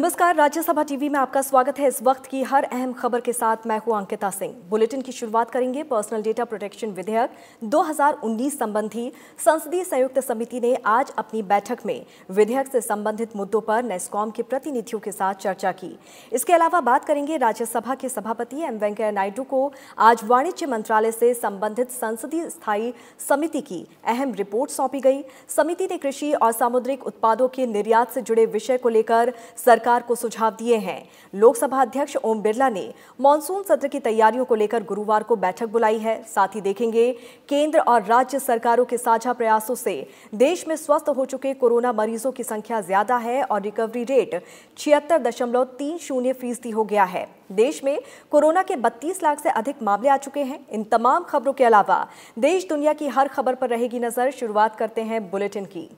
नमस्कार नमस्कार राज्यसभा टीवी में आपका स्वागत है इस वक्त की हर अहम खबर के साथ मैं हूं अंकिता सिंह बुलेटिन की शुरुआत करेंगे पर्सनल डेटा प्रोटेक्शन विधेयक 2019 संबंधी संसदीय संयुक्त समिति ने आज अपनी बैठक में विधेयक से संबंधित मुद्दों पर नेस्कॉम के प्रतिनिधियों के साथ चर्चा की इसके अलावा बात करेंगे राज्यसभा के सभापति एम वेंकैया नायडू को आज वाणिज्य मंत्रालय से संबंधित संसदीय स्थायी समिति की अहम रिपोर्ट सौंपी गई समिति ने कृषि और सामुद्रिक उत्पादों के निर्यात से जुड़े विषय को लेकर सरकार को सुझाव दिए हैं लोकसभा अध्यक्ष ओम बिरला ने मानसून सत्र की तैयारियों को लेकर गुरुवार को बैठक बुलाई है साथ ही देखेंगे केंद्र और राज्य सरकारों के साझा प्रयासों से देश में स्वस्थ हो चुके कोरोना मरीजों की संख्या ज्यादा है और रिकवरी रेट छिहत्तर दशमलव तीन शून्य फीसदी हो गया है देश में कोरोना के 32 लाख से अधिक मामले आ चुके हैं इन तमाम खबरों के अलावा देश दुनिया की हर खबर पर रहेगी नजर शुरुआत करते हैं बुलेटिन की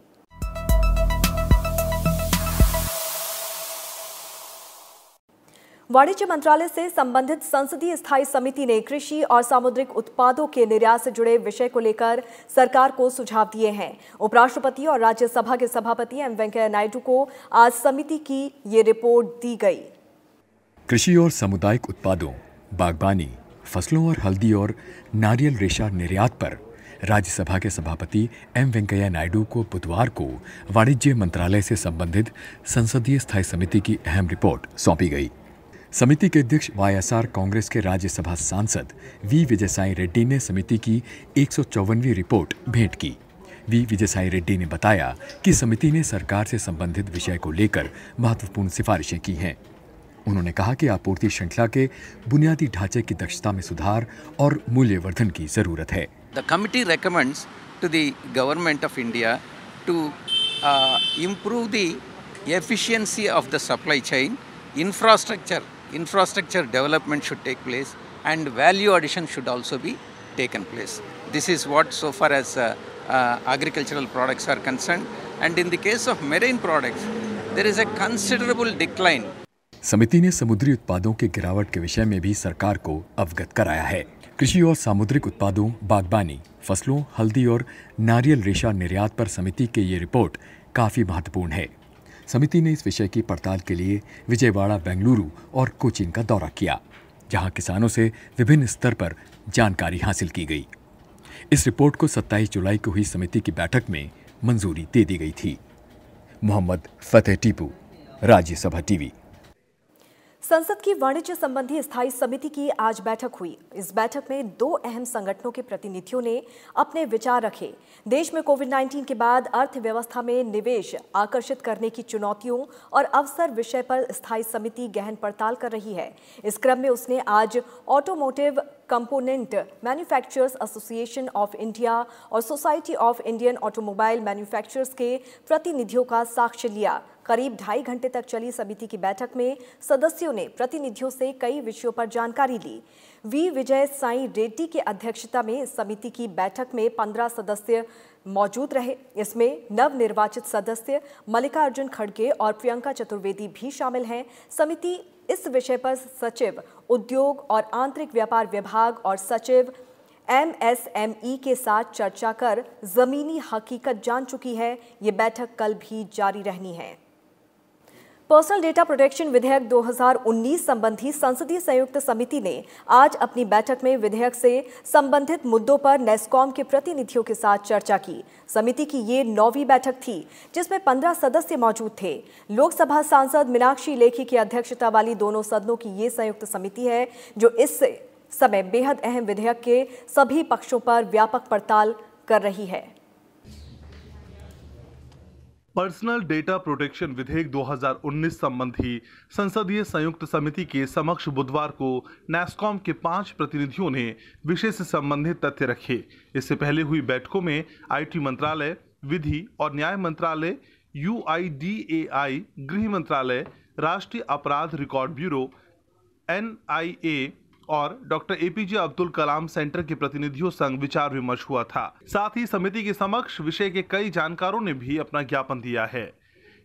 वाणिज्य मंत्रालय से संबंधित संसदीय स्थायी समिति ने कृषि और सामुद्रिक उत्पादों के निर्यात से जुड़े विषय को लेकर सरकार को सुझाव दिए हैं उपराष्ट्रपति और राज्यसभा के सभापति एम वेंकैया नायडू को आज समिति की ये रिपोर्ट दी गई कृषि और सामुदायिक उत्पादों बागवानी फसलों और हल्दी और नारियल रेशा निर्यात पर राज्यसभा के सभापति एम वेंकैया नायडू को बुधवार को वाणिज्य मंत्रालय से संबंधित संसदीय स्थायी समिति की अहम रिपोर्ट सौंपी गई समिति के अध्यक्ष वाईएसआर कांग्रेस के राज्यसभा सांसद वी विजयसाई रेड्डी ने समिति की एक रिपोर्ट भेंट की वी विजय साई रेड्डी ने बताया कि समिति ने सरकार से संबंधित विषय को लेकर महत्वपूर्ण सिफारिशें की हैं उन्होंने कहा कि आपूर्ति श्रृंखला के बुनियादी ढांचे की दक्षता में सुधार और मूल्यवर्धन की जरूरत है the committee recommends to the government of India to improve the efficiency of the supply chain infrastructure infrastructure development should take place and value addition should also be taken place. This is what so far as uh, uh, agricultural products are concerned and in the case of marine products there is a considerable decline. समिति ने समुद्री उत्पादों के गिरावट के विषय में भी सरकार को अवगत कराया है कृषि और सामुद्रिक उत्पादों बागबानी फसलों हल्दी और नारियल रेशा निर्यात पर समिति के ये रिपोर्ट काफी महत्वपूर्ण है समिति ने इस विषय की पड़ताल के लिए विजयवाड़ा बेंगलुरु और कोचिन का दौरा किया जहां किसानों से विभिन्न स्तर पर जानकारी हासिल की गई इस रिपोर्ट को 27 जुलाई को हुई समिति की बैठक में मंजूरी दे दी गई थी मोहम्मद फतेह टीपू राज्यसभा टीवी संसद की वाणिज्य संबंधी स्थायी समिति की आज बैठक हुई इस बैठक में दो अहम संगठनों के प्रतिनिधियों ने अपने विचार रखे देश में कोविड 19 के बाद अर्थव्यवस्था में निवेश आकर्षित करने की चुनौतियों और अवसर विषय पर स्थायी समिति गहन पड़ताल कर रही है इस क्रम में उसने आज automotive component manufacturers association of India और society of Indian automobile manufacturers के प्रतिनिधियों का साक्ष्य लिया करीब ढाई घंटे तक चली समिति की बैठक में सदस्यों ने प्रतिनिधियों से कई विषयों पर जानकारी ली वी विजय साई रेड्डी की अध्यक्षता में समिति की बैठक में पंद्रह सदस्य मौजूद रहे इसमें नव निर्वाचित सदस्य मल्लिकार्जुन खड़गे और प्रियंका चतुर्वेदी भी शामिल हैं समिति इस विषय पर सचिव उद्योग और आंतरिक व्यापार विभाग और सचिव एमएसएमई के साथ चर्चा कर जमीनी हकीकत जान चुकी है ये बैठक कल भी जारी रहनी है पर्सनल डेटा प्रोटेक्शन विधेयक 2019 संबंधी संसदीय संयुक्त समिति ने आज अपनी बैठक में विधेयक से संबंधित मुद्दों पर नेस्कॉम के प्रतिनिधियों के साथ चर्चा की समिति की ये नौवीं बैठक थी जिसमें 15 सदस्य मौजूद थे लोकसभा सांसद मीनाक्षी लेखी की अध्यक्षता वाली दोनों सदनों की ये संयुक्त समिति है जो इस समय बेहद अहम विधेयक के सभी पक्षों पर व्यापक पड़ताल कर रही है पर्सनल डेटा प्रोटेक्शन विधेयक 2019 संबंधी संसदीय संयुक्त समिति के समक्ष बुधवार को नेस्कॉम के पांच प्रतिनिधियों ने विशेष संबंधित तथ्य रखे इससे पहले हुई बैठकों में आईटी मंत्रालय विधि और न्याय मंत्रालय यू गृह मंत्रालय राष्ट्रीय अपराध रिकॉर्ड ब्यूरो एन और doctor APJ Abdul Kalam centre के प्रतिनिधियों संग विचार विमर्श हुआ था साथ ही समिति के समक्ष विषय के कई जानकारों ने भी अपना ज्ञापन दिया है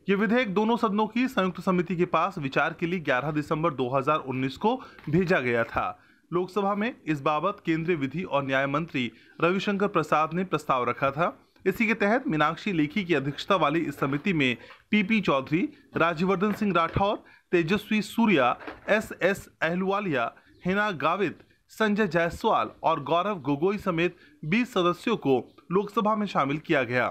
ये विधेयक दोनों सदनों की संयुक्त समिति के पास विचार के लिए 11 दिसंबर 2019 को भेजा गया था लोकसभा में इस बाबत केंद्रीय विधि और न्याय मंत्री रविशंकर प्रसाद ने प्रस्ताव रखा था इसी के तहत मीनाक्षी लेखी की अध्यक्षता वाली इस समिति में PP Chaudhary Rajyavardhan Singh Rathore Tejasvi Surya S S Ahluwalia Heena Gavit Sanjay Jaiswal और गौरव गोगोई समेत 20 सदस्यों को लोकसभा में शामिल किया गया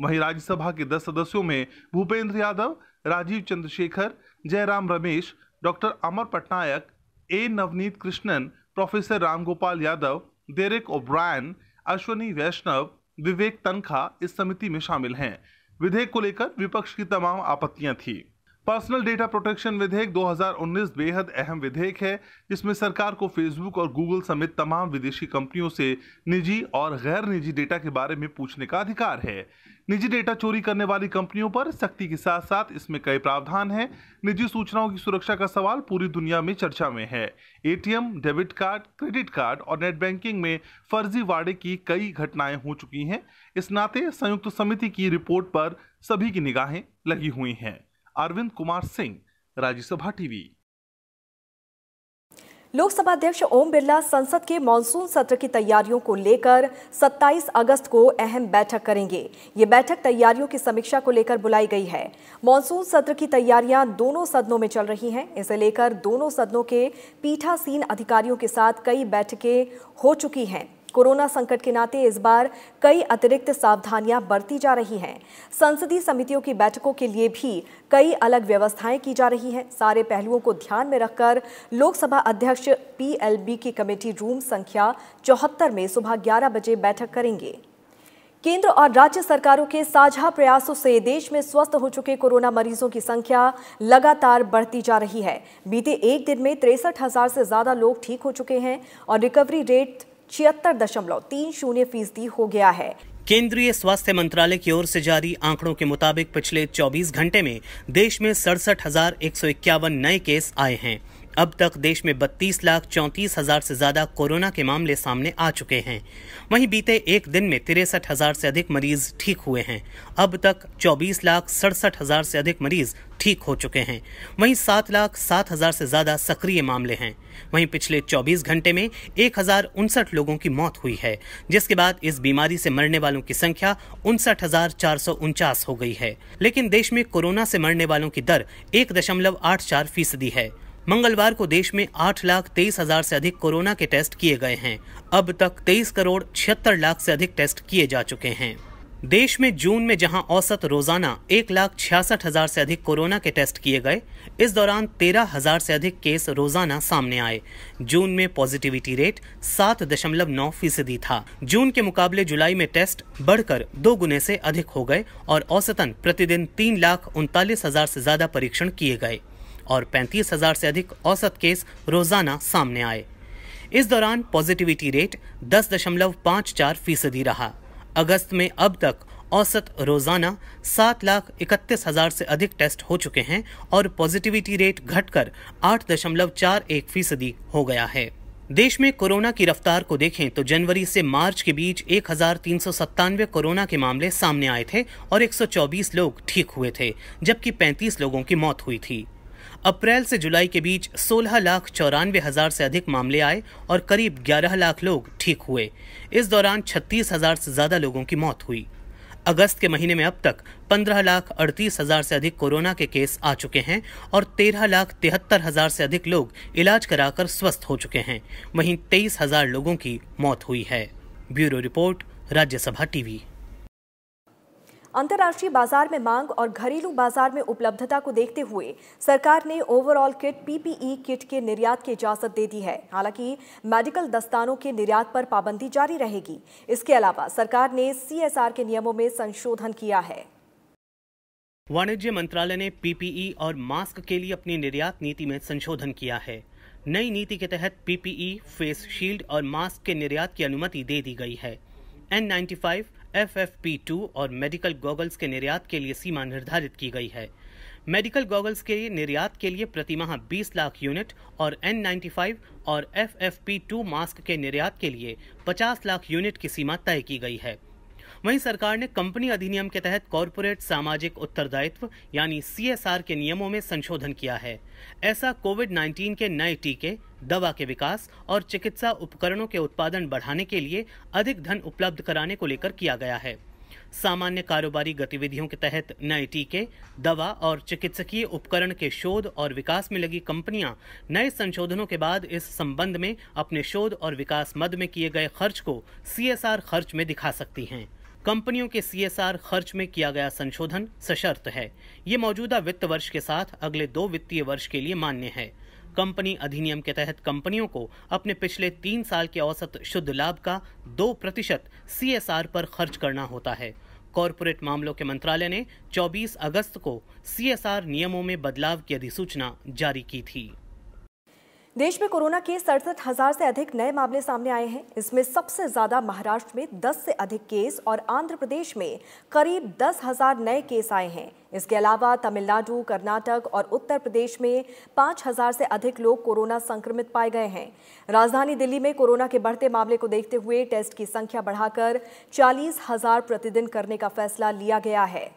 वहीं राज्यसभा के 10 सदस्यों में Bhupender Yadav Rajeev Chandrasekhar Jairam Ramesh doctor Amar Patnaik A Navaneeth Krishnan professor Ramgopal Yadav Derek O'Brien Ashwini Vaishnaw Vivek Tankha इस समिति में शामिल हैं विधेयक को लेकर विपक्ष की तमाम आपत्तियां थीं पर्सनल डेटा प्रोटेक्शन विधेयक 2019 बेहद अहम विधेयक है जिसमें सरकार को फेसबुक और गूगल समेत तमाम विदेशी कंपनियों से निजी और गैर निजी डेटा के बारे में पूछने का अधिकार है निजी डेटा चोरी करने वाली कंपनियों पर सख्ती के साथ साथ इसमें कई प्रावधान हैं निजी सूचनाओं की सुरक्षा का सवाल पूरी दुनिया में चर्चा में है ATM debit card credit card और नेट बैंकिंग में फर्जी वाड़े की कई घटनाएं हो चुकी हैं इस नाते संयुक्त समिति की रिपोर्ट पर सभी की निगाहें लगी हुई हैं अरविंद कुमार सिंह राज्यसभा टीवी लोकसभा अध्यक्ष ओम बिरला संसद के मानसून सत्र की तैयारियों को लेकर 27 अगस्त को अहम बैठक करेंगे ये बैठक तैयारियों की समीक्षा को लेकर बुलाई गई है मानसून सत्र की तैयारियां दोनों सदनों में चल रही हैं इसे लेकर दोनों सदनों के पीठासीन अधिकारियों के साथ कई बैठकें हो चुकी हैं कोरोना संकट के नाते इस बार कई अतिरिक्त सावधानियां बरती जा रही हैं संसदीय समितियों की बैठकों के लिए भी कई अलग व्यवस्थाएं की जा रही हैं सारे पहलुओं को ध्यान में रखकर लोकसभा अध्यक्ष पीएलबी की कमेटी रूम संख्या चौहत्तर में सुबह ग्यारह बजे बैठक करेंगे केंद्र और राज्य सरकारों के साझा प्रयासों से देश में स्वस्थ हो चुके कोरोना मरीजों की संख्या लगातार बढ़ती जा रही है बीते एक दिन में तिरसठ हजार से ज्यादा लोग ठीक हो चुके हैं और रिकवरी रेट छिहत्तर दशमलव तीन शून्य फीसदी हो गया है केंद्रीय स्वास्थ्य मंत्रालय की ओर से जारी आंकड़ों के मुताबिक पिछले 24 घंटे में देश में सड़सठ नए केस आए हैं अब तक देश में बत्तीस लाख चौंतीस हजार से ज्यादा कोरोना के मामले सामने आ चुके हैं वहीं बीते एक दिन में तिरसठ हजार से अधिक मरीज ठीक हुए हैं अब तक चौबीस लाख सड़सठ हजार से अधिक मरीज ठीक हो चुके हैं वहीं सात लाख सात हजार से ज्यादा सक्रिय मामले हैं वहीं पिछले 24 घंटे में एक हजार उनसठ लोगों की मौत हुई है जिसके बाद इस बीमारी से मरने वालों की संख्या उनसठ हजार चार सौ उनचास हो गई है लेकिन देश में कोरोना से मरने वालों की दर एक दशमलव आठ चार फीसदी है मंगलवार को देश में आठ लाख तेईस हजार से अधिक कोरोना के टेस्ट किए गए हैं अब तक तेईस करोड़ छिहत्तर लाख से अधिक टेस्ट किए जा चुके हैं देश में जून में जहां औसत रोजाना एक लाख छियासठ हजार से अधिक कोरोना के टेस्ट किए गए इस दौरान तेरह हजार से अधिक केस रोजाना सामने आए जून में पॉजिटिविटी रेट सात दशमलव नौ फीसदी था जून के मुकाबले जुलाई में टेस्ट बढ़कर दो गुने से अधिक हो गए और औसतन प्रतिदिन तीन लाख उनतालीस हजार से ज्यादा परीक्षण किए गए और पैंतीस हजार से अधिक औसत केस रोजाना सामने आए इस दौरान पॉजिटिविटी रेट दस दशमलव पाँच चार फीसदी रहा अगस्त में अब तक औसत रोजाना सात लाख इकतीस हजार से अधिक टेस्ट हो चुके हैं और पॉजिटिविटी रेट घटकर आठ दशमलव चार एक फीसदी हो गया है देश में कोरोना की रफ्तार को देखें तो जनवरी से मार्च के बीच एक कोरोना के मामले सामने आए थे और 124 लोग ठीक हुए थे जबकि 35 लोगों की मौत हुई थी अप्रैल से जुलाई के बीच सोलह लाख चौरानवे हजार से अधिक मामले आए और करीब ग्यारह लाख लोग ठीक हुए इस दौरान छत्तीस हजार से ज्यादा लोगों की मौत हुई अगस्त के महीने में अब तक पंद्रह लाख अड़तीस हजार से अधिक कोरोना के केस आ चुके हैं और तेरह लाख तिहत्तर हजार से अधिक लोग इलाज कराकर स्वस्थ हो चुके हैं वहीं तेईस हजार लोगों की मौत हुई है ब्यूरो रिपोर्ट राज्यसभा टीवी अंतर्राष्ट्रीय बाजार में मांग और घरेलू बाजार में उपलब्धता को देखते हुए सरकार ने ओवरऑल किट पीपीई किट के निर्यात की इजाजत दे दी है हालांकि मेडिकल दस्तानों के निर्यात पर पाबंदी जारी रहेगी इसके अलावा सरकार ने सीएसआर के नियमों में संशोधन किया है वाणिज्य मंत्रालय ने पीपीई e और मास्क के लिए अपनी निर्यात नीति में संशोधन किया है नई नीति के तहत पीपीई e, फेस शील्ड और मास्क के निर्यात की अनुमति दे दी गई है एन नाइन्टी फाइव एफ और मेडिकल गॉगल्स के निर्यात के लिए सीमा निर्धारित की गई है मेडिकल गॉगल्स के निर्यात के लिए प्रतिमाह 20 लाख यूनिट और फाइव और एफ मास्क के निर्यात के लिए 50 लाख यूनिट की सीमा तय की गई है वहीं सरकार ने कंपनी अधिनियम के तहत कॉरपोरेट सामाजिक उत्तरदायित्व यानी सीएसआर के नियमों में संशोधन किया है ऐसा कोविड 19 के नए टीके दवा के विकास और चिकित्सा उपकरणों के उत्पादन बढ़ाने के लिए अधिक धन उपलब्ध कराने को लेकर किया गया है सामान्य कारोबारी गतिविधियों के तहत नए टीके दवा और चिकित्सकीय उपकरण के शोध और विकास में लगी कंपनियां नए संशोधनों के बाद इस संबंध में अपने शोध और विकास मद में किए गए खर्च को सीएसआर खर्च में दिखा सकती हैं कंपनियों के सीएसआर खर्च में किया गया संशोधन सशर्त है ये मौजूदा वित्त वर्ष के साथ अगले दो वित्तीय वर्ष के लिए मान्य है कंपनी अधिनियम के तहत कंपनियों को अपने पिछले तीन साल के औसत शुद्ध लाभ का दो प्रतिशत सी पर खर्च करना होता है कॉरपोरेट मामलों के मंत्रालय ने 24 अगस्त को सीएसआर नियमों में बदलाव की अधिसूचना जारी की थी देश में कोरोना के सड़सठ हजार से अधिक नए मामले सामने आए हैं इसमें सबसे ज्यादा महाराष्ट्र में 10 से अधिक केस और आंध्र प्रदेश में करीब दस हजार नए केस आए हैं इसके अलावा तमिलनाडु कर्नाटक और उत्तर प्रदेश में पाँच हजार से अधिक लोग कोरोना संक्रमित पाए गए हैं राजधानी दिल्ली में कोरोना के बढ़ते मामले को देखते हुए टेस्ट की संख्या बढ़ाकर चालीस हजार प्रतिदिन करने का फैसला लिया गया है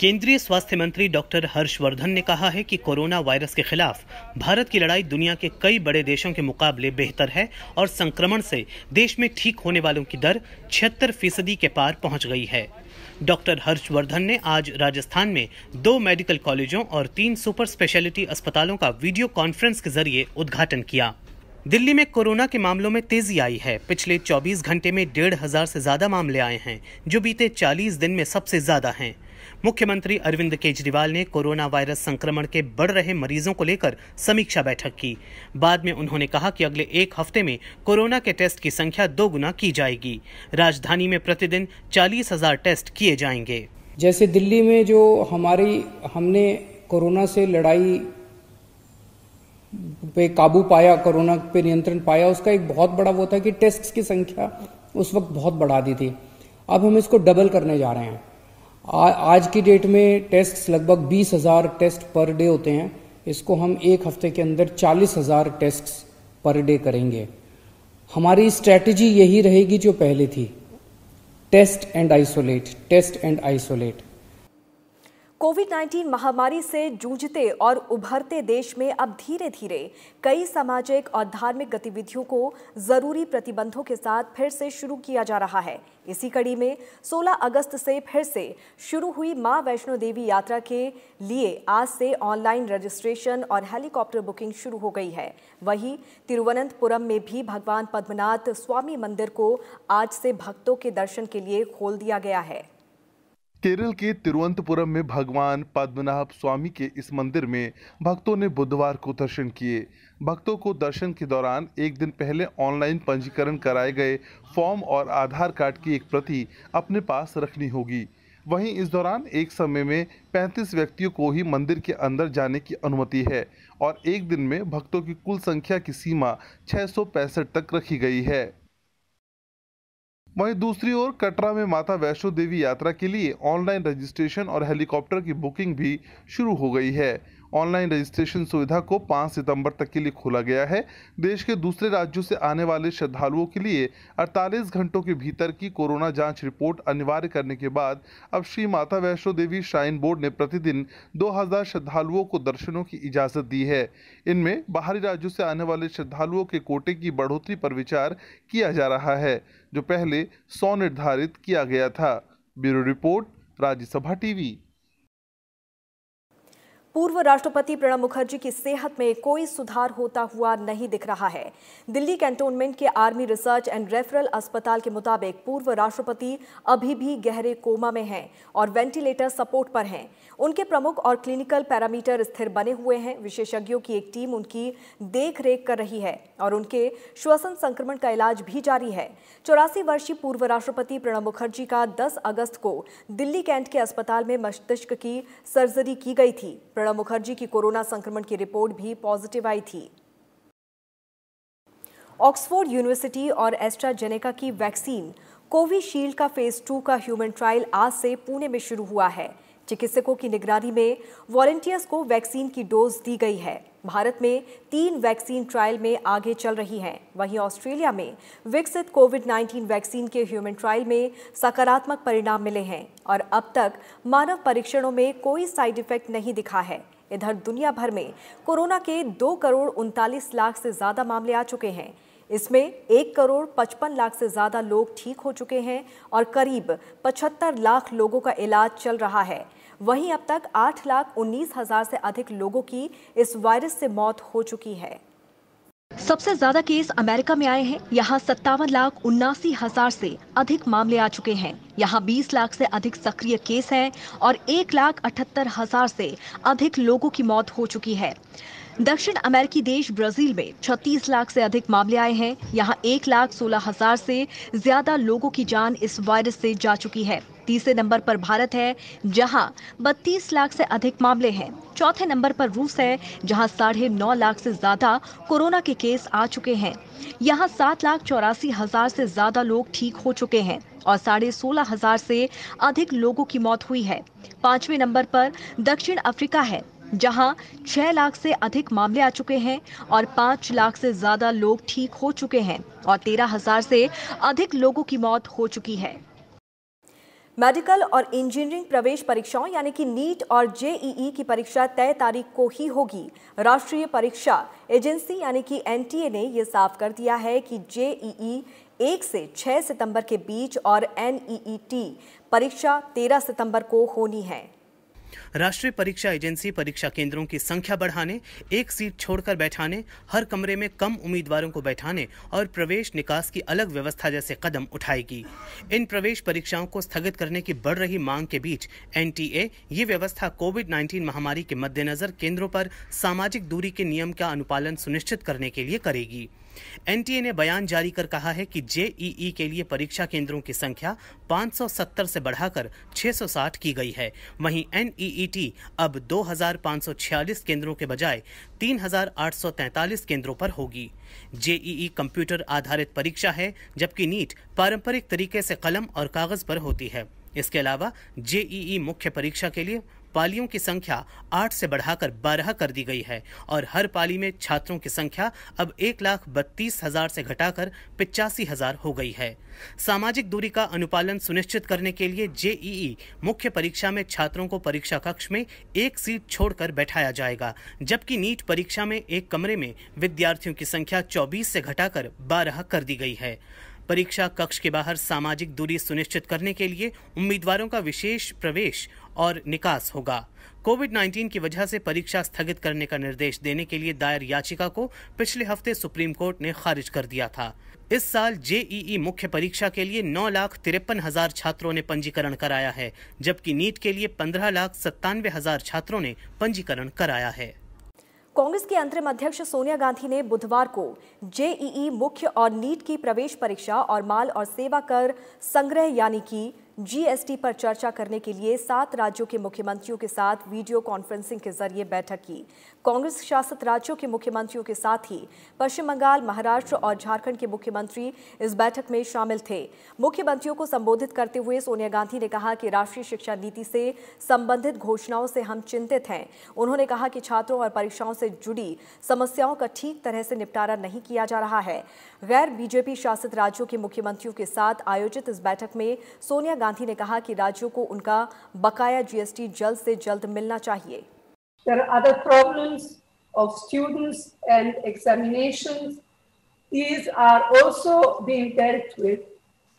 केंद्रीय स्वास्थ्य मंत्री डॉक्टर हर्षवर्धन ने कहा है कि कोरोना वायरस के खिलाफ भारत की लड़ाई दुनिया के कई बड़े देशों के मुकाबले बेहतर है और संक्रमण से देश में ठीक होने वालों की दर छिहत्तर फीसदी के पार पहुंच गई है डॉक्टर हर्षवर्धन ने आज राजस्थान में दो मेडिकल कॉलेजों और तीन सुपर स्पेशलिटी अस्पतालों का वीडियो कॉन्फ्रेंस के जरिए उद्घाटन किया दिल्ली में कोरोना के मामलों में तेजी आई है पिछले 24 घंटे में डेढ़ हजार से ज्यादा मामले आए हैं जो बीते 40 दिन में सबसे ज्यादा हैं मुख्यमंत्री अरविंद केजरीवाल ने कोरोना वायरस संक्रमण के बढ़ रहे मरीजों को लेकर समीक्षा बैठक की बाद में उन्होंने कहा कि अगले एक हफ्ते में कोरोना के टेस्ट की संख्या दो गुना की जाएगी राजधानी में प्रतिदिन चालीस हजार टेस्ट किए जाएंगे जैसे दिल्ली में जो हमारी हमने कोरोना से लड़ाई पे काबू पाया कोरोना पे नियंत्रण पाया उसका एक बहुत बड़ा वो था कि टेस्ट की संख्या उस वक्त बहुत बढ़ा दी थी अब हम इसको डबल करने जा रहे हैं आ, आज की डेट में टेस्ट लगभग बीस हज़ार टेस्ट पर डे होते हैं इसको हम एक हफ्ते के अंदर चालीस हज़ार टेस्ट पर डे करेंगे हमारी स्ट्रैटेजी यही रहेगी जो पहले थी test and isolate test and isolate Covid 19 महामारी से जूझते और उभरते देश में अब धीरे धीरे कई सामाजिक और धार्मिक गतिविधियों को जरूरी प्रतिबंधों के साथ फिर से शुरू किया जा रहा है इसी कड़ी में 16 अगस्त से फिर से शुरू हुई मां वैष्णो देवी यात्रा के लिए आज से ऑनलाइन रजिस्ट्रेशन और हेलीकॉप्टर बुकिंग शुरू हो गई है वहीं तिरुवनंतपुरम में भी भगवान पद्मनाथ स्वामी मंदिर को आज से भक्तों के दर्शन के लिए खोल दिया गया है केरल के तिरुवनंतपुरम में भगवान पद्मनाभ स्वामी के इस मंदिर में भक्तों ने बुधवार को दर्शन किए भक्तों को दर्शन के दौरान एक दिन पहले ऑनलाइन पंजीकरण कराए गए फॉर्म और आधार कार्ड की एक प्रति अपने पास रखनी होगी वहीं इस दौरान एक समय में 35 व्यक्तियों को ही मंदिर के अंदर जाने की अनुमति है और एक दिन में भक्तों की कुल संख्या की सीमा छः तक रखी गई है वहीं दूसरी ओर कटरा में माता वैष्णो देवी यात्रा के लिए ऑनलाइन रजिस्ट्रेशन और हेलीकॉप्टर की बुकिंग भी शुरू हो गई है ऑनलाइन रजिस्ट्रेशन सुविधा को 5 सितंबर तक के लिए खोला गया है देश के दूसरे राज्यों से आने वाले श्रद्धालुओं के लिए 48 घंटों के भीतर की कोरोना जांच रिपोर्ट अनिवार्य करने के बाद अब श्री माता वैष्णो देवी श्राइन बोर्ड ने प्रतिदिन 2000 श्रद्धालुओं को दर्शनों की इजाज़त दी है इनमें बाहरी राज्यों से आने वाले श्रद्धालुओं के कोटे की बढ़ोतरी पर विचार किया जा रहा है जो पहले सौ निर्धारित किया गया था ब्यूरो रिपोर्ट राज्यसभा टीवी पूर्व राष्ट्रपति प्रणब मुखर्जी की सेहत में कोई सुधार होता हुआ नहीं दिख रहा है दिल्ली कैंटोनमेंट के आर्मी रिसर्च एंड रेफरल अस्पताल के मुताबिक पूर्व राष्ट्रपति अभी भी गहरे कोमा में हैं और वेंटिलेटर सपोर्ट पर हैं उनके प्रमुख और क्लिनिकल पैरामीटर स्थिर बने हुए हैं विशेषज्ञों की एक टीम उनकी देख रेख कर रही है और उनके श्वसन संक्रमण का इलाज भी जारी है चौरासी वर्षीय पूर्व राष्ट्रपति प्रणब मुखर्जी का दस अगस्त को दिल्ली कैंट के अस्पताल में मस्तिष्क की सर्जरी की गई थी प्रणब मुखर्जी की कोरोना संक्रमण की रिपोर्ट भी पॉजिटिव आई थी ऑक्सफोर्ड यूनिवर्सिटी और एस्ट्राजेनेका की वैक्सीन कोविशील्ड का फेज टू का ह्यूमन ट्रायल आज से पुणे में शुरू हुआ है चिकित्सकों की निगरानी में वॉलेंटियर्स को वैक्सीन की डोज दी गई है भारत में तीन वैक्सीन ट्रायल में आगे चल रही हैं वहीं ऑस्ट्रेलिया में विकसित कोविड 19 वैक्सीन के ह्यूमन ट्रायल में सकारात्मक परिणाम मिले हैं और अब तक मानव परीक्षणों में कोई साइड इफेक्ट नहीं दिखा है इधर दुनिया भर में कोरोना के दो करोड़ उनतालीस लाख से ज़्यादा मामले आ चुके हैं इसमें एक करोड़ पचपन लाख से ज़्यादा लोग ठीक हो चुके हैं और करीब पचहत्तर लाख लोगों का इलाज चल रहा है वहीं अब तक आठ लाख उन्नीस हजार से अधिक लोगों की इस वायरस से मौत हो चुकी है सबसे ज्यादा केस अमेरिका में आए हैं यहाँ सत्तावन लाख उन्नासी हजार से अधिक मामले आ चुके हैं यहाँ 20 लाख से अधिक सक्रिय केस हैं और एक लाख अठहत्तर हजार से अधिक लोगों की मौत हो चुकी है दक्षिण अमेरिकी देश ब्राजील में 36 लाख से अधिक मामले आए हैं यहाँ एक लाख सोलह हजार से ज्यादा लोगों की जान इस वायरस से जा चुकी है तीसरे नंबर पर भारत है जहां बत्तीस लाख से अधिक मामले हैं चौथे नंबर पर रूस है जहां साढ़े नौ लाख से ज्यादा कोरोना के केस आ चुके हैं यहां सात लाख चौरासी हजार से ज्यादा लोग ठीक हो चुके हैं और साढ़े सोलह हजार से अधिक लोगों की मौत हुई है पांचवें नंबर पर दक्षिण अफ्रीका है जहां छह लाख से अधिक मामले आ चुके हैं और पांच लाख से ज्यादा लोग ठीक हो चुके हैं और तेरह हजार से अधिक लोगों की मौत हो चुकी है मेडिकल और इंजीनियरिंग प्रवेश परीक्षाओं यानी कि नीट और जेईई की परीक्षा तय तारीख को ही होगी राष्ट्रीय परीक्षा एजेंसी यानी कि एनटीए ने यह साफ कर दिया है कि जेईई एक से 6 सितंबर के बीच और एनईईटी परीक्षा 13 सितंबर को होनी है राष्ट्रीय परीक्षा एजेंसी परीक्षा केंद्रों की संख्या बढ़ाने एक सीट छोड़कर बैठाने हर कमरे में कम उम्मीदवारों को बैठाने और प्रवेश निकास की अलग व्यवस्था जैसे कदम उठाएगी इन प्रवेश परीक्षाओं को स्थगित करने की बढ़ रही मांग के बीच एन ये व्यवस्था कोविड नाइन्टीन महामारी के मद्देनजर केंद्रों पर सामाजिक दूरी के नियम का अनुपालन सुनिश्चित करने के लिए करेगी एनटीए ने बयान जारी कर कहा है कि जेईई के लिए परीक्षा केंद्रों की संख्या 570 से बढ़ाकर 660 की गई है वहीं एनईईटी अब 2546 केंद्रों के बजाय 3843 केंद्रों पर होगी जेईई कंप्यूटर आधारित परीक्षा है जबकि नीट पारंपरिक तरीके से कलम और कागज पर होती है इसके अलावा जेईई मुख्य परीक्षा के लिए पालियों की संख्या आठ से बढ़ाकर बारह कर दी गई है और हर पाली में छात्रों की संख्या अब एक लाख बत्तीस हजार से घटाकर पिचासी हजार हो गई है सामाजिक दूरी का अनुपालन सुनिश्चित करने के लिए जेईई मुख्य परीक्षा में छात्रों को परीक्षा कक्ष में एक सीट छोड़कर बैठाया जाएगा जबकि नीट परीक्षा में एक कमरे में विद्यार्थियों की संख्या चौबीस से घटाकर बारह कर दी गई है परीक्षा कक्ष के बाहर सामाजिक दूरी सुनिश्चित करने के लिए उम्मीदवारों का विशेष प्रवेश और निकास होगा कोविड 19 की वजह से परीक्षा स्थगित करने का निर्देश देने के लिए दायर याचिका को पिछले हफ्ते सुप्रीम कोर्ट ने खारिज कर दिया था इस साल जेईई मुख्य परीक्षा के लिए नौ लाख तिरपन हजार छात्रों ने पंजीकरण कराया है जबकि नीट के लिए पंद्रह लाख सत्तानवे हजार छात्रों ने पंजीकरण कराया है कांग्रेस के अंतरिम अध्यक्ष सोनिया गांधी ने बुधवार को जेईई मुख्य और नीट की प्रवेश परीक्षा और माल और सेवा कर संग्रह यानी कि जीएसटी पर चर्चा करने के लिए सात राज्यों के मुख्यमंत्रियों के साथ वीडियो कॉन्फ्रेंसिंग के जरिए बैठक की कांग्रेस शासित राज्यों के मुख्यमंत्रियों के साथ ही पश्चिम बंगाल महाराष्ट्र और झारखंड के मुख्यमंत्री इस बैठक में शामिल थे मुख्यमंत्रियों को संबोधित करते हुए सोनिया गांधी ने कहा कि राष्ट्रीय शिक्षा नीति से संबंधित घोषणाओं से हम चिंतित हैं उन्होंने कहा कि छात्रों और परीक्षाओं से जुड़ी समस्याओं का ठीक तरह से निपटारा नहीं किया जा रहा है गैर बीजेपी शासित राज्यों के मुख्यमंत्रियों के साथ आयोजित इस बैठक में सोनिया गांधी ने कहा कि राज्यों को उनका बकाया जीएसटी जल्द से जल्द मिलना चाहिए There are other problems of students and examinations. These are also being dealt with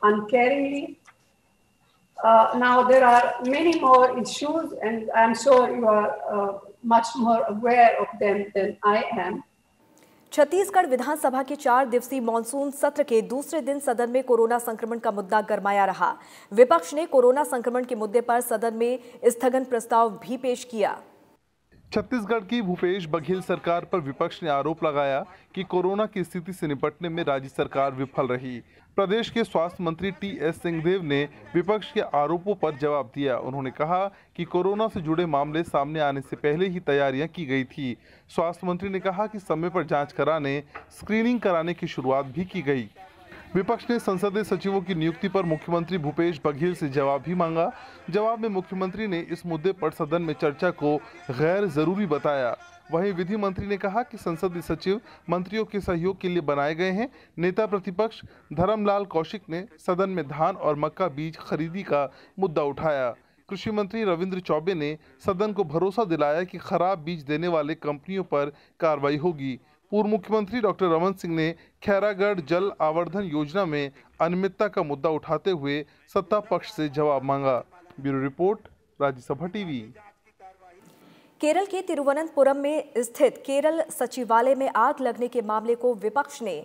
uncaringly. Uh, now, there are many more issues, and I'm sure you are uh, much more aware of them than I am. Chhattisgarh विधानसभा के चार दिवसीय monsoon सत्र के दूसरे दिन सदन में corona संक्रमण का मुद्दा गरमाया रहा विपक्ष ने कोरोना संक्रमण के मुद्दे पर सदन में स्थगन प्रस्ताव भी पेश किया छत्तीसगढ़ की भूपेश बघेल सरकार पर विपक्ष ने आरोप लगाया कि कोरोना की स्थिति से निपटने में राज्य सरकार विफल रही प्रदेश के स्वास्थ्य मंत्री टी एस सिंहदेव ने विपक्ष के आरोपों पर जवाब दिया उन्होंने कहा कि कोरोना से जुड़े मामले सामने आने से पहले ही तैयारियां की गई थी स्वास्थ्य मंत्री ने कहा कि समय पर जांच कराने स्क्रीनिंग कराने की शुरुआत भी की गई विपक्ष ने संसदीय सचिवों की नियुक्ति पर मुख्यमंत्री भूपेश बघेल से जवाब भी मांगा जवाब में मुख्यमंत्री ने इस मुद्दे पर सदन में चर्चा को गैर जरूरी बताया वहीं विधि मंत्री ने कहा कि संसदीय सचिव मंत्रियों के सहयोग के लिए बनाए गए हैं नेता प्रतिपक्ष धर्मलाल कौशिक ने सदन में धान और मक्का बीज खरीदी का मुद्दा उठाया कृषि मंत्री रविंद्र चौबे ने सदन को भरोसा दिलाया कि खराब बीज देने वाले कंपनियों पर कार्रवाई होगी पूर्व मुख्यमंत्री डॉक्टर रमन सिंह ने खैरागढ़ जल आवर्धन योजना में अनियमितता का मुद्दा उठाते हुए सत्ता पक्ष से जवाब मांगा bureau report Rajya Sabha TV Kerala के तिरुवनंतपुरम में स्थित केरल सचिवालय में आग लगने के मामले को विपक्ष ने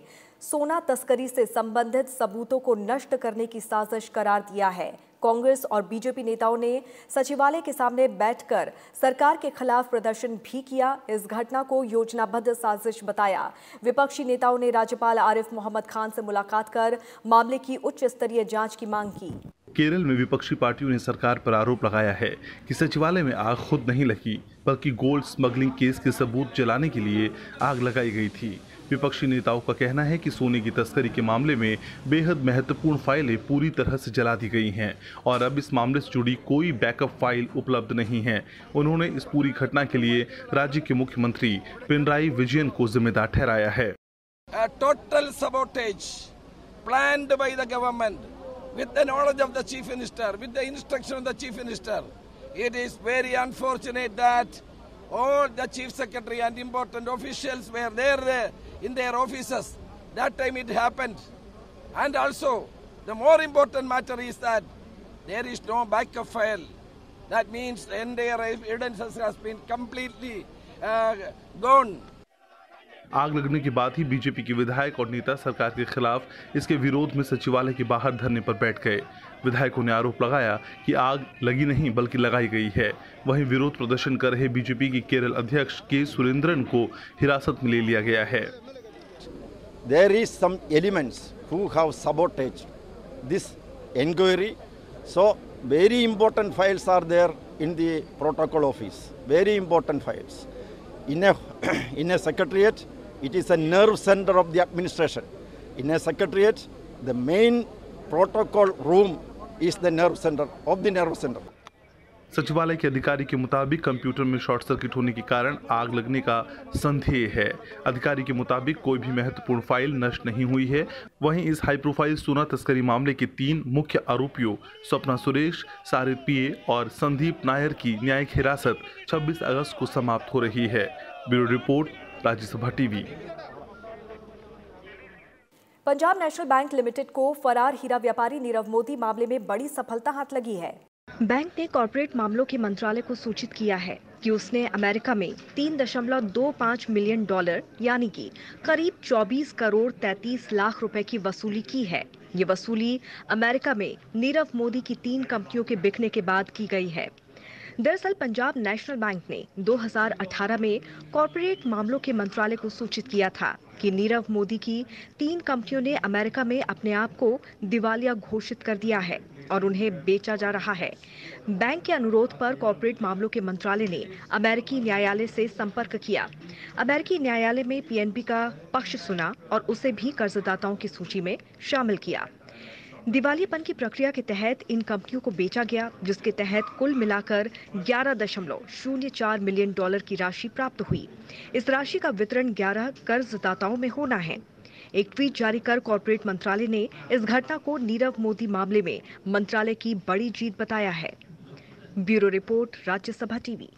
सोना तस्करी से संबंधित सबूतों को नष्ट करने की साजिश करार दिया है कांग्रेस और बीजेपी नेताओं ने सचिवालय के सामने बैठकर सरकार के खिलाफ प्रदर्शन भी किया इस घटना को योजनाबद्ध साजिश बताया विपक्षी नेताओं ने राज्यपाल आरिफ मोहम्मद खान से मुलाकात कर मामले की उच्च स्तरीय जांच की मांग की केरल में विपक्षी पार्टियों ने सरकार पर आरोप लगाया है कि सचिवालय में आग खुद नहीं लगी बल्कि गोल्ड स्मगलिंग केस के सबूत जलाने के लिए आग लगाई गई थी विपक्षी नेताओं का कहना है कि सोने की तस्करी के मामले में बेहद महत्वपूर्ण फाइलें पूरी तरह से जला दी गई हैं और अब इस मामले से जुड़ी कोई बैकअप फाइल उपलब्ध नहीं है उन्होंने इस पूरी घटना के लिए राज्य के मुख्यमंत्री पिनराई विजयन को जिम्मेदार ठहराया है total sabotage plan by the government with the knowledge of the chief minister with the instruction of the chief minister it is very unfortunate that all the chief secretary and important officials were there in their offices. That time it happened. And also, the more important matter is that there is no backup file. That means the entire evidence has been completely uh, gone. आग लगने के बाद ही BJP के विधायक और नेता सरकार के खिलाफ इसके विरोध में सचिवालय के बाहर धरने पर बैठ गए विधायकों ने आरोप लगाया कि आग लगी नहीं बल्कि लगाई गई है वहीं विरोध प्रदर्शन कर रहे बीजेपी के केरल अध्यक्ष के सुरेंद्रन को हिरासत में ले लिया गया है there is some elements who have sabotaged this inquiry. So very important files are there in the protocol office, very important files. In a, in a secretariat, it is a nerve center of the administration. In a secretariat, the main protocol room is the nerve center of the nerve center. सचिवालय के अधिकारी के मुताबिक computer में short circuit होने के कारण आग लगने का संदेह है अधिकारी के मुताबिक कोई भी महत्वपूर्ण फाइल नष्ट नहीं हुई है वहीं इस हाई प्रोफाइल सोना तस्करी मामले के तीन मुख्य आरोपियों स्वप्ना सुरेश सारे पीए और संदीप नायर की न्यायिक हिरासत 26 अगस्त को समाप्त हो रही है bureau report Rajya Sabha TV Punjab National Bank Limited को फरार हीरा व्यापारी नीरव मोदी मामले में बड़ी सफलता हाथ लगी है बैंक ने कॉरपोरेट मामलों के मंत्रालय को सूचित किया है कि उसने अमेरिका में 3.25 मिलियन डॉलर यानी कि करीब 24 करोड़ 33 लाख रुपए की वसूली की है ये वसूली अमेरिका में नीरव मोदी की तीन कंपनियों के बिकने के बाद की गई है दरअसल पंजाब नेशनल बैंक ने 2018 में कॉरपोरेट मामलों के मंत्रालय को सूचित किया था कि नीरव मोदी की तीन कंपनियों ने अमेरिका में अपने आप को दिवालिया घोषित कर दिया है और उन्हें बेचा जा रहा है बैंक के अनुरोध पर कॉरपोरेट मामलों के मंत्रालय ने अमेरिकी न्यायालय से संपर्क किया अमेरिकी न्यायालय में पीएनबी का पक्ष सुना और उसे भी कर्जदाताओं की सूची में शामिल किया दिवालियापन की प्रक्रिया के तहत इन कंपनियों को बेचा गया जिसके तहत कुल मिलाकर ग्यारह दशमलव शून्य चार मिलियन डॉलर की राशि प्राप्त हुई इस राशि का वितरण ग्यारह कर्जदाताओं में होना है एक ट्वीट जारी कर कॉरपोरेट मंत्रालय ने इस घटना को नीरव मोदी मामले में मंत्रालय की बड़ी जीत बताया है bureau report Rajya Sabha TV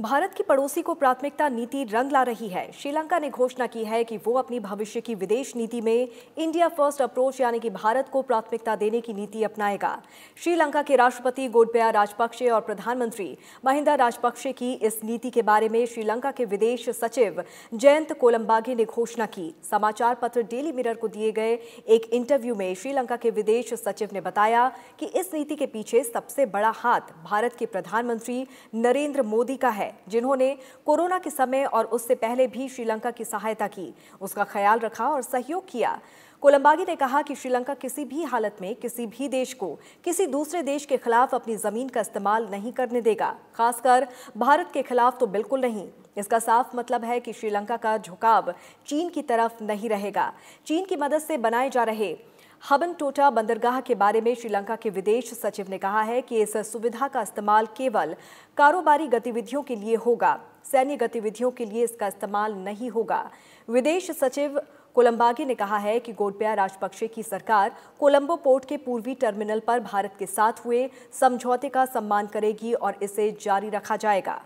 Bharat की पड़ोसी को प्राथमिकता नीति रंग ला रही है श्रीलंका ने घोषणा की है कि वो अपनी भविष्य की विदेश नीति में इंडिया फर्स्ट अप्रोच यानी कि भारत को प्राथमिकता देने की नीति अपनाएगा श्रीलंका के राष्ट्रपति गोडबया राजपक्षे और प्रधानमंत्री महिंदा राजपक्षे की इस नीति के बारे में श्रीलंका के विदेश सचिव जयंत कोलम्बागे ने घोषणा की समाचार पत्र डेली मिरर को दिए गए एक इंटरव्यू में श्रीलंका के विदेश सचिव ने बताया कि इस नीति के पीछे सबसे बड़ा हाथ भारत के प्रधानमंत्री नरेंद्र मोदी का है है जिन्होंने कोरोना के समय और उससे पहले भी श्रीलंका की सहायता की उसका ख्याल रखा और सहयोग किया कोलंबागी ने कहा कि श्रीलंका किसी भी हालत में किसी भी देश को किसी दूसरे देश के खिलाफ अपनी जमीन का इस्तेमाल नहीं करने देगा खासकर भारत के खिलाफ तो बिल्कुल नहीं इसका साफ मतलब है कि श्रीलंका का झुकाव चीन की तरफ नहीं रहेगा चीन की मदद से बनाए जा रहे हबन टोटा बंदरगाह के बारे में श्रीलंका के विदेश सचिव ने कहा है कि इस सुविधा का इस्तेमाल केवल कारोबारी गतिविधियों के लिए होगा सैन्य गतिविधियों के लिए इसका इस्तेमाल नहीं होगा विदेश सचिव कोलम्बागे ने कहा है कि गोडबया राजपक्षे की सरकार कोलंबो पोर्ट के पूर्वी टर्मिनल पर भारत के साथ हुए समझौते का सम्मान करेगी और इसे जारी रखा जाएगा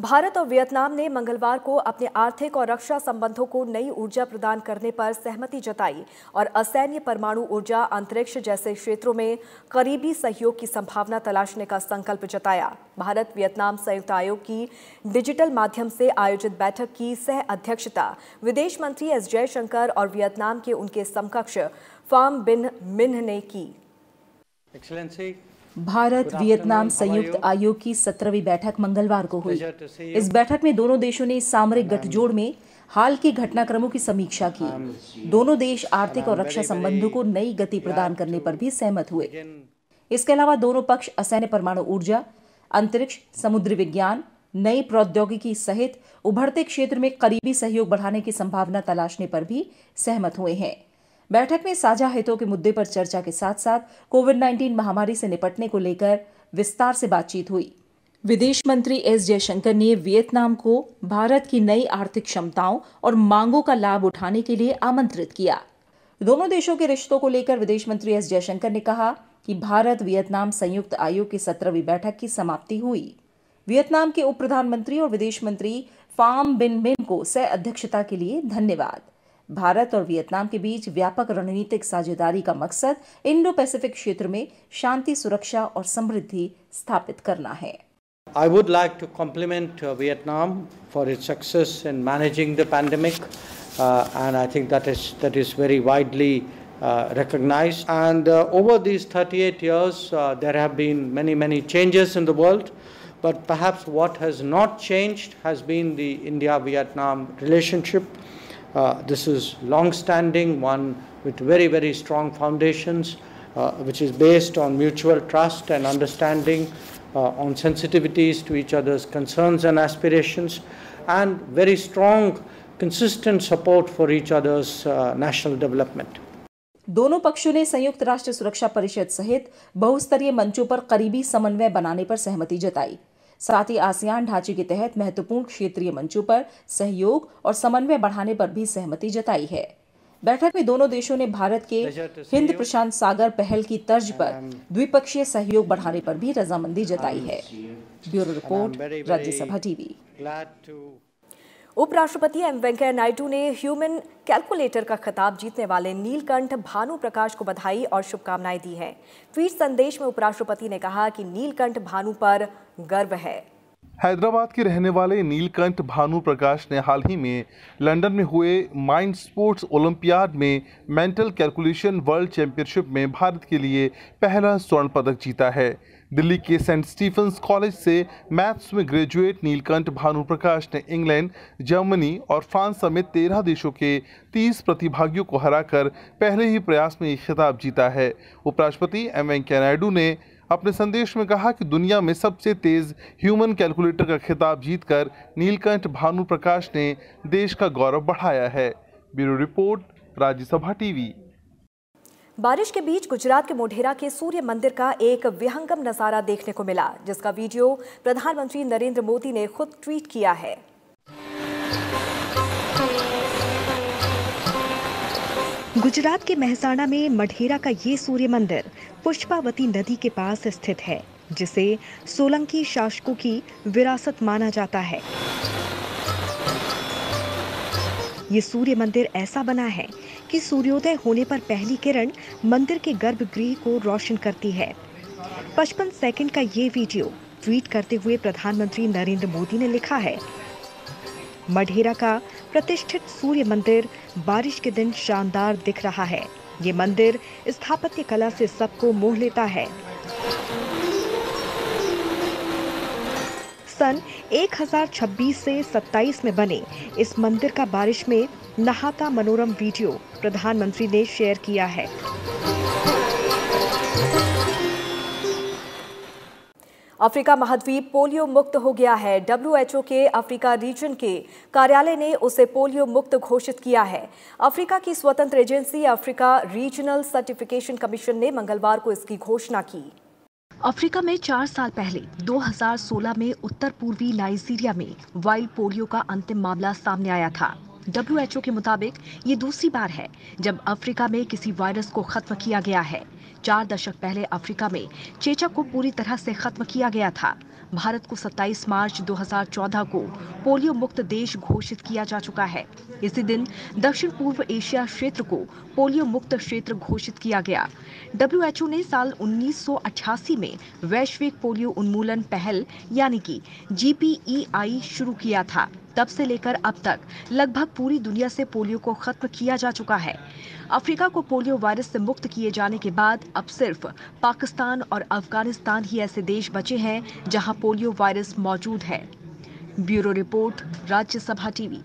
भारत और वियतनाम ने मंगलवार को अपने आर्थिक और रक्षा संबंधों को नई ऊर्जा प्रदान करने पर सहमति जताई और असैन्य परमाणु ऊर्जा अंतरिक्ष जैसे क्षेत्रों में करीबी सहयोग की संभावना तलाशने का संकल्प जताया भारत वियतनाम संयुक्त आयोग की डिजिटल माध्यम से आयोजित बैठक की सह अध्यक्षता विदेश मंत्री एस जयशंकर और वियतनाम के उनके समकक्ष फार्म बिन मिन्ह ने की एक्सेलेंसी भारत वियतनाम संयुक्त आयोग की सत्रहवीं बैठक मंगलवार को हुई इस बैठक में दोनों देशों ने सामरिक गठजोड़ में हाल के घटनाक्रमों की समीक्षा की दोनों देश आर्थिक और रक्षा संबंधों को नई गति प्रदान करने पर भी सहमत हुए इसके अलावा दोनों पक्ष असैन्य परमाणु ऊर्जा अंतरिक्ष समुद्र विज्ञान नई प्रौद्योगिकी सहित उभरते क्षेत्र में करीबी सहयोग बढ़ाने की संभावना तलाशने पर भी सहमत हुए हैं बैठक में साझा हितों के मुद्दे पर चर्चा के साथ साथ कोविड 19 महामारी से निपटने को लेकर विस्तार से बातचीत हुई विदेश मंत्री एस जयशंकर ने वियतनाम को भारत की नई आर्थिक क्षमताओं और मांगों का लाभ उठाने के लिए आमंत्रित किया दोनों देशों के रिश्तों को लेकर विदेश मंत्री एस जयशंकर ने कहा कि भारत वियतनाम संयुक्त आयोग की सत्रहवीं बैठक की समाप्ति हुई वियतनाम के उप प्रधानमंत्री और विदेश मंत्री फाम बिन बिन को सह अध्यक्षता के लिए धन्यवाद भारत और वियतनाम के बीच व्यापक रणनीतिक साझेदारी का मकसद इंडो पैसिफिक क्षेत्र में शांति सुरक्षा और समृद्धि स्थापित करना है I would like to compliment Vietnam for it success in managing the pandemic and I think that is that is very widely recognise and over these thirty eight years there have been many many changes in the world but perhaps has not changed has been the India Vietnam relationship Uh, this is long-standing, one with very, very strong foundations, uh, which is based on mutual trust and understanding, uh, on sensitivities to each other's concerns and aspirations, and very strong, consistent support for each other's uh, national development. दोनों पक्षों ने संयुक्त राष्ट्र सुरक्षा परिषद सहित बहुस्तरीय मंचों पर करीबी समन्वय बनाने पर सहमति जताई साथ ही आसियान ढांचे के तहत महत्वपूर्ण क्षेत्रीय मंचों पर सहयोग और समन्वय बढ़ाने पर भी सहमति जताई है बैठक में दोनों देशों ने भारत के हिंद प्रशांत सागर पहल की तर्ज पर द्विपक्षीय सहयोग बढ़ाने पर भी रजामंदी जताई है ब्यूरो रिपोर्ट राज्यसभा टीवी उपराष्ट्रपति एम वेंकैया नायडू ने ह्यूमन कैलकुलेटर का खिताब जीतने वाले नीलकंठ भानु प्रकाश को बधाई और शुभकामनाएं दी हैं ट्वीट संदेश में उपराष्ट्रपति ने कहा कि नीलकंठ भानु पर गर्व है हैदराबाद के रहने वाले नीलकंठ भानु प्रकाश ने हाल ही में लंदन में हुए माइंड स्पोर्ट्स ओलंपियाड में मेंटल कैलकुलेशन वर्ल्ड चैंपियनशिप में भारत के लिए पहला स्वर्ण पदक जीता है दिल्ली के सेंट स्टीफन्स कॉलेज से मैथ्स में ग्रेजुएट नीलकंठ भानु प्रकाश ने इंग्लैंड जर्मनी और फ्रांस समेत तेरह देशों के तीस प्रतिभागियों को हराकर पहले ही प्रयास में ये खिताब जीता है उपराष्ट्रपति एम वेंकैया नायडू ने अपने संदेश में कहा कि दुनिया में सबसे तेज ह्यूमन कैलकुलेटर का खिताब जीतकर नीलकंठ भानु प्रकाश ने देश का गौरव बढ़ाया है ब्यूरो रिपोर्ट राज्यसभा टीवी बारिश के बीच गुजरात के मोढेरा के सूर्य मंदिर का एक विहंगम नज़ारा देखने को मिला जिसका वीडियो प्रधानमंत्री नरेंद्र मोदी ने खुद ट्वीट किया है गुजरात के महसाणा में मढेरा का ये सूर्य मंदिर पुष्पावती नदी के पास स्थित है जिसे सोलंकी शासकों की विरासत माना जाता है ये सूर्य मंदिर ऐसा बना है कि सूर्योदय होने पर पहली किरण मंदिर के गर्भगृह को रोशन करती है पचपन सेकंड का ये वीडियो ट्वीट करते हुए प्रधानमंत्री नरेंद्र मोदी ने लिखा है मढेरा का प्रतिष्ठित सूर्य मंदिर बारिश के दिन शानदार दिख रहा है ये मंदिर स्थापत्य कला से सबको मोह लेता है सन 1026 से 27 में बने इस मंदिर का बारिश में नहाता मनोरम वीडियो प्रधानमंत्री ने शेयर किया है अफ्रीका महाद्वीप पोलियो मुक्त हो गया है डब्ल्यूएचओ के अफ्रीका रीजन के कार्यालय ने उसे पोलियो मुक्त घोषित किया है अफ्रीका की स्वतंत्र agency Africa regional certification commission ने मंगलवार को इसकी घोषणा की अफ्रीका में चार साल पहले 2016 में उत्तर पूर्वी नाइजीरिया में वाइल्ड पोलियो का अंतिम मामला सामने आया था डब्ल्यू के मुताबिक ये दूसरी बार है जब अफ्रीका में किसी वायरस को खत्म किया गया है चार दशक पहले अफ्रीका में चेचा को पूरी तरह से खत्म किया गया था भारत को 27 मार्च 2014 को पोलियो मुक्त देश घोषित किया जा चुका है इसी दिन दक्षिण पूर्व एशिया क्षेत्र को पोलियो मुक्त क्षेत्र घोषित किया गया डब्ल्यू ने साल 1988 में वैश्विक पोलियो उन्मूलन पहल यानी कि जी e शुरू किया था तब से लेकर अब तक लगभग पूरी दुनिया से पोलियो को खत्म किया जा चुका है अफ्रीका को पोलियो वायरस से मुक्त किए जाने के बाद अब सिर्फ पाकिस्तान और अफगानिस्तान ही ऐसे देश बचे हैं जहां पोलियो वायरस मौजूद है ब्यूरो रिपोर्ट राज्यसभा टीवी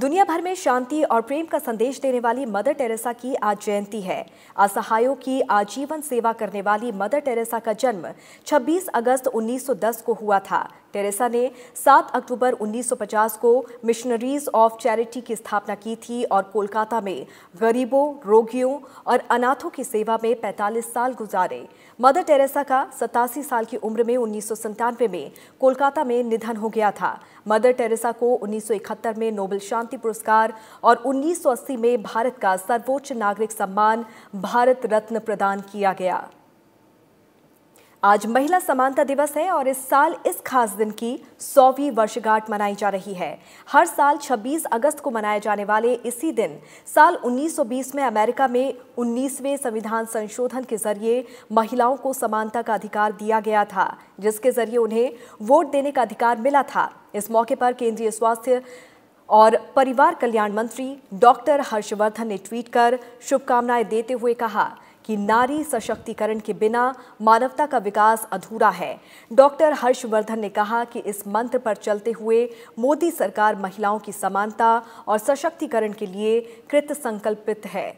दुनिया भर में शांति और प्रेम का संदेश देने वाली मदर टेरेसा की आज जयंती है असहायों की आजीवन सेवा करने वाली मदर टेरेसा का जन्म 26 अगस्त 1910 को हुआ था टेरेसा ने 7 अक्टूबर 1950 को मिशनरीज ऑफ चैरिटी की स्थापना की थी और कोलकाता में गरीबों रोगियों और अनाथों की सेवा में 45 साल गुजारे मदर टेरेसा का सतासी साल की उम्र में उन्नीस में कोलकाता में निधन हो गया था मदर टेरेसा को उन्नीस में नोबेल शांति पुरस्कार और 1980 में भारत का सर्वोच्च नागरिक सम्मान भारत रत्न प्रदान किया गया आज महिला समानता दिवस है और इस साल इस खास दिन की सौवीं वर्षगांठ मनाई जा रही है हर साल 26 अगस्त को मनाए जाने वाले इसी दिन साल 1920 में अमेरिका में 19वें संविधान संशोधन के जरिए महिलाओं को समानता का अधिकार दिया गया था जिसके जरिए उन्हें वोट देने का अधिकार मिला था इस मौके पर केंद्रीय स्वास्थ्य और परिवार कल्याण मंत्री डॉक्टर हर्षवर्धन ने ट्वीट कर शुभकामनाएं देते हुए कहा कि नारी सशक्तिकरण के बिना मानवता का विकास अधूरा है डॉक्टर हर्षवर्धन ने कहा कि इस मंत्र पर चलते हुए मोदी सरकार महिलाओं की समानता और सशक्तिकरण के लिए कृत संकल्पित है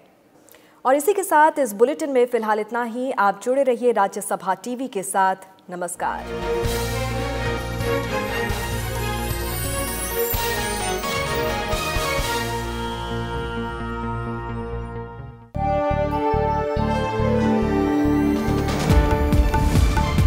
और इसी के साथ इस बुलेटिन में फिलहाल इतना ही आप जुड़े रहिए राज्यसभा टीवी के साथ नमस्कार